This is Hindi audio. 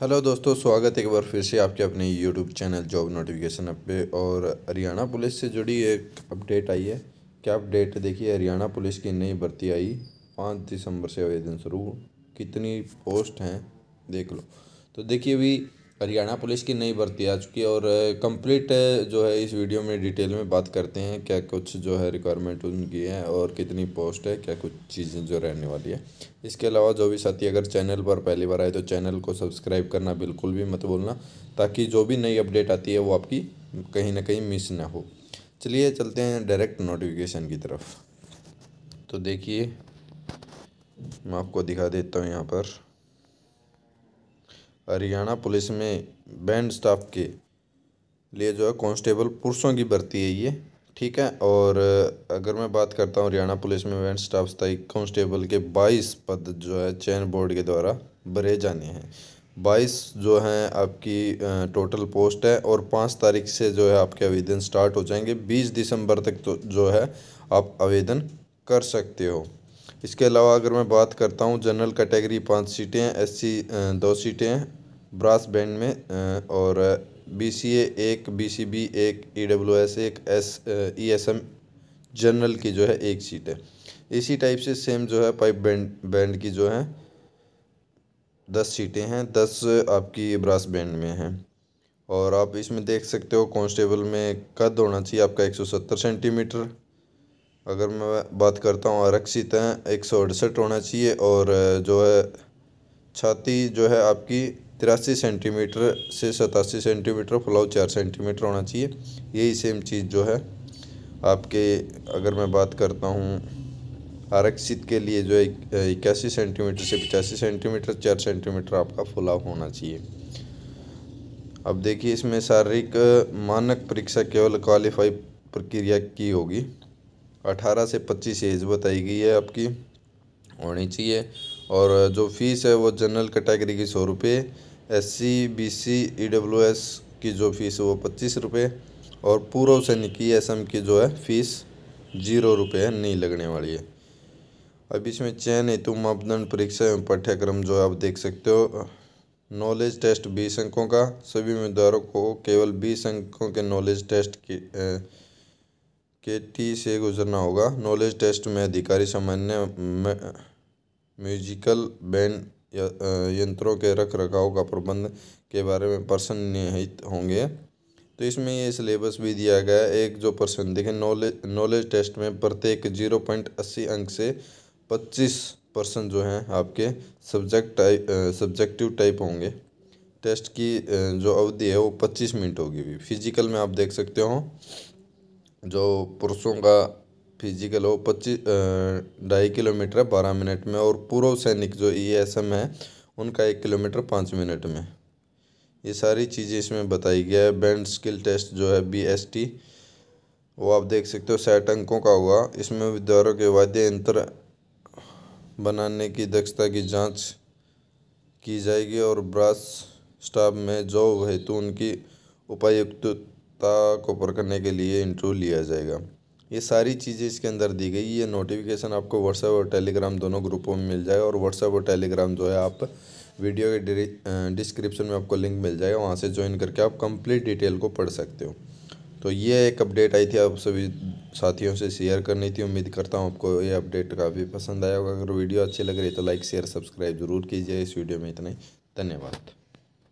हेलो दोस्तों स्वागत है एक बार फिर से आपके अपने YouTube channel job notification up पे और हरियाणा पुलिस से जुड़ी एक अपडेट आई है क्या अपडेट देखिए हरियाणा पुलिस की नई भर्ती आई पाँच दिसंबर से आवेदन शुरू कितनी पोस्ट हैं देख लो तो देखिए अभी हरियाणा पुलिस की नई भर्ती आ चुकी है और कंप्लीट जो है इस वीडियो में डिटेल में बात करते हैं क्या कुछ जो है रिक्वायरमेंट उनकी है और कितनी पोस्ट है क्या कुछ चीज़ें जो रहने वाली है इसके अलावा जो भी साथी अगर चैनल पर पहली बार आए तो चैनल को सब्सक्राइब करना बिल्कुल भी मत भूलना ताकि जो भी नई अपडेट आती है वो आपकी कहीं ना कहीं मिस ना हो चलिए चलते हैं डायरेक्ट नोटिफिकेशन की तरफ तो देखिए मैं आपको दिखा देता हूँ यहाँ पर हरियाणा पुलिस में बैंड स्टाफ के लिए जो है कांस्टेबल पुरुषों की भर्ती है ये ठीक है और अगर मैं बात करता हूँ हरियाणा पुलिस में बैंड स्टाफ स्थाई कांस्टेबल के बाईस पद जो है चयन बोर्ड के द्वारा भरे जाने हैं बाईस जो हैं आपकी टोटल पोस्ट है और पाँच तारीख से जो है आपके आवेदन स्टार्ट हो जाएंगे बीस दिसंबर तक तो जो है आप आवेदन कर सकते हो इसके अलावा अगर मैं बात करता हूँ जनरल कैटेगरी पाँच सीटें हैं एस दो सीटें हैं ब्रास बैंड में और बी सी ए एक बी सी बी एक ई डब्ल्यू एस एक S E S M general की जो है एक सीट है इसी टाइप से सेम जो है पाइप बैंड बैंड की जो है दस सीटें हैं दस आपकी ब्रास बैंड में हैं और आप इसमें देख सकते हो कॉन्स्टेबल में कद होना चाहिए आपका एक सौ सत्तर सेंटीमीटर अगर मैं बात करता हूँ आरक्षित हैं एक सौ अड़सठ होना चाहिए और जो है छाती जो है आपकी तिरासी सेंटीमीटर से सतासी सेंटीमीटर फुलाव चार सेंटीमीटर होना चाहिए यही सेम चीज़ जो है आपके अगर मैं बात करता हूँ आरक्षित के लिए जो है इक्यासी सेंटीमीटर से पचासी सेंटीमीटर चार सेंटीमीटर आपका फुलाव होना चाहिए अब देखिए इसमें शारीरिक मानक परीक्षा केवल क्वालिफाई प्रक्रिया की होगी अठारह से पच्चीस एज बताई गई है आपकी होनी चाहिए और जो फ़ीस है वो जनरल कैटेगरी की सौ रुपये S C B C E W S की जो फ़ीस है वो पच्चीस रुपये और पूर्व सैनिक की एस एम की जो है फ़ीस जीरो रुपये नहीं लगने वाली है अब इसमें चयन हेतु मापदंड परीक्षा एवं पाठ्यक्रम जो है आप देख सकते हो नॉलेज टेस्ट बीस अंकों का सभी उम्मीदवारों को केवल बीस अंकों के नॉलेज टेस्ट की के टी से गुजरना होगा नॉलेज टेस्ट में अधिकारी सामान्य म्यूजिकल बैंड यंत्रों के रख रखाव का प्रबंध के बारे में प्रश्न निहित होंगे तो इसमें ये सिलेबस भी दिया गया है एक जो प्रश्न देखें नॉलेज नॉलेज टेस्ट में प्रत्येक जीरो पॉइंट अस्सी अंक से पच्चीस पर्सन जो हैं आपके सब्जेक्ट टाइप सब्जेक्टिव टाइप होंगे टेस्ट की जो अवधि है वो पच्चीस मिनट होगी भी फिजिकल में आप देख सकते हो जो पुरुषों का फिजिकल वो पच्चीस ढाई किलोमीटर है बारह मिनट में और पूर्व सैनिक जो ई एस एम है उनका एक किलोमीटर पाँच मिनट में ये सारी चीज़ें इसमें बताई गया है बैंड स्किल टेस्ट जो है बी एस टी वो आप देख सकते हो साठ अंकों का हुआ इसमें विद्यार्थियों के वाद्य यंत्र बनाने की दक्षता की जांच की जाएगी और ब्रास स्टाफ में जो हेतु उनकी उपायुक्त आवश्यकता को पर करने के लिए इंटरव्यू लिया जाएगा ये सारी चीज़ें इसके अंदर दी गई ये नोटिफिकेशन आपको व्हाट्सएप और टेलीग्राम दोनों ग्रुपों में मिल जाएगा और व्हाट्सएप और टेलीग्राम जो है आप वीडियो के डिस्क्रिप्शन में आपको लिंक मिल जाएगा वहाँ से ज्वाइन करके आप कंप्लीट डिटेल को पढ़ सकते हो तो ये एक अपडेट आई थी आप सभी साथियों से शेयर करनी थी उम्मीद करता हूँ आपको ये अपडेट काफ़ी पसंद आया होगा अगर वीडियो अच्छी लग रही है तो लाइक शेयर सब्सक्राइब जरूर कीजिए इस वीडियो में इतना ही धन्यवाद